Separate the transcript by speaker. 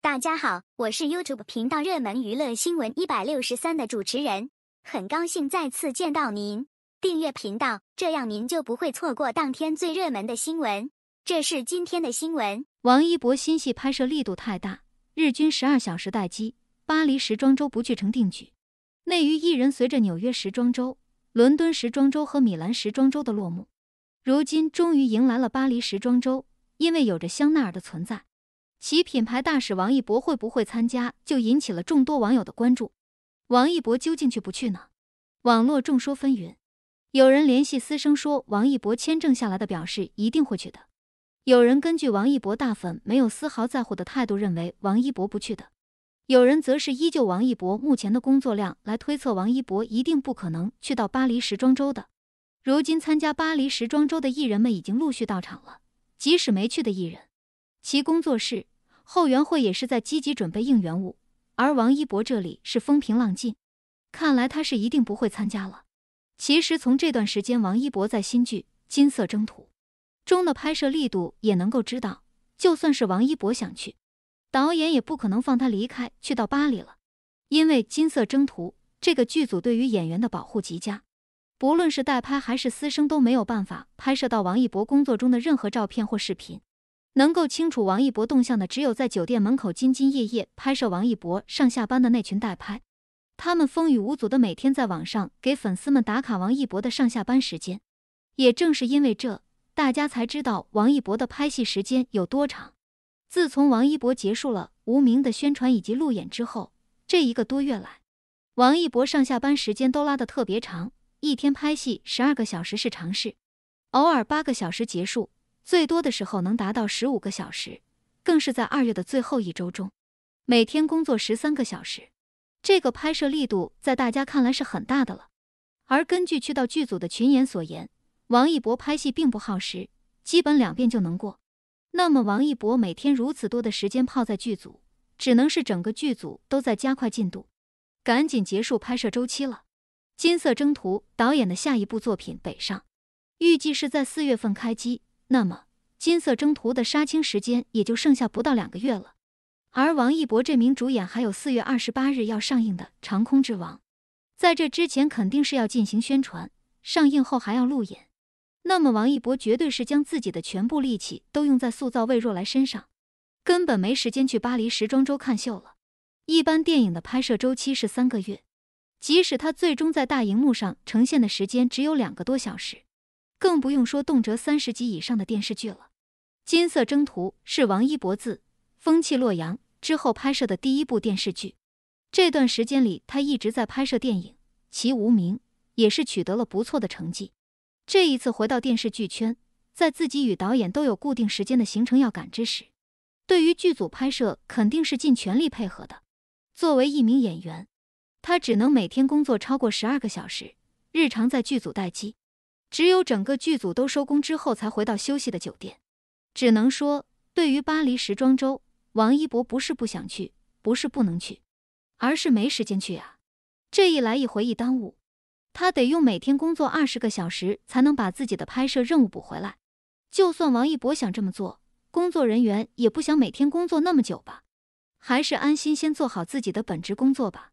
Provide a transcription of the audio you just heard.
Speaker 1: 大家好，我是 YouTube 频道热门娱乐新闻一百六十三的主持人，很高兴再次见到您。订阅频道，这样您就不会错过当天最热门的新闻。这是今天的新闻：王一博新戏拍摄力度太大，日均十二小时待机，巴黎时装周不具成定局。内娱艺人随着纽约时装周、伦敦时装周和米兰时装周的落幕，如今终于迎来了巴黎时装周，因为有着香奈儿的存在。其品牌大使王一博会不会参加，就引起了众多网友的关注。王一博究竟去不去呢？网络众说纷纭。有人联系私生说，王一博签证下来的，表示一定会去的；有人根据王一博大粉没有丝毫在乎的态度，认为王一博不去的；有人则是依旧王一博目前的工作量来推测，王一博一定不可能去到巴黎时装周的。如今参加巴黎时装周的艺人们已经陆续到场了，即使没去的艺人。其工作室后援会也是在积极准备应援物，而王一博这里是风平浪静，看来他是一定不会参加了。其实从这段时间王一博在新剧《金色征途》中的拍摄力度也能够知道，就算是王一博想去，导演也不可能放他离开去到巴黎了，因为《金色征途》这个剧组对于演员的保护极佳，不论是代拍还是私生都没有办法拍摄到王一博工作中的任何照片或视频。能够清楚王一博动向的，只有在酒店门口兢兢业业拍摄王一博上下班的那群代拍。他们风雨无阻地每天在网上给粉丝们打卡王一博的上下班时间。也正是因为这，大家才知道王一博的拍戏时间有多长。自从王一博结束了《无名》的宣传以及路演之后，这一个多月来，王一博上下班时间都拉得特别长，一天拍戏十二个小时是常事，偶尔八个小时结束。最多的时候能达到十五个小时，更是在二月的最后一周中，每天工作十三个小时。这个拍摄力度在大家看来是很大的了。而根据去到剧组的群演所言，王一博拍戏并不耗时，基本两遍就能过。那么王一博每天如此多的时间泡在剧组，只能是整个剧组都在加快进度，赶紧结束拍摄周期了。金色征途导演的下一部作品《北上》，预计是在四月份开机。那么，《金色征途》的杀青时间也就剩下不到两个月了，而王一博这名主演还有四月二十八日要上映的《长空之王》，在这之前肯定是要进行宣传，上映后还要路演。那么，王一博绝对是将自己的全部力气都用在塑造魏若来身上，根本没时间去巴黎时装周看秀了。一般电影的拍摄周期是三个月，即使他最终在大荧幕上呈现的时间只有两个多小时。更不用说动辄三十集以上的电视剧了。《金色征途》是王一博自《风起洛阳》之后拍摄的第一部电视剧。这段时间里，他一直在拍摄电影《其无名》，也是取得了不错的成绩。这一次回到电视剧圈，在自己与导演都有固定时间的行程要赶之时，对于剧组拍摄肯定是尽全力配合的。作为一名演员，他只能每天工作超过十二个小时，日常在剧组待机。只有整个剧组都收工之后，才回到休息的酒店。只能说，对于巴黎时装周，王一博不是不想去，不是不能去，而是没时间去啊！这一来一回一耽误，他得用每天工作二十个小时才能把自己的拍摄任务补回来。就算王一博想这么做，工作人员也不想每天工作那么久吧？还是安心先做好自己的本职工作吧。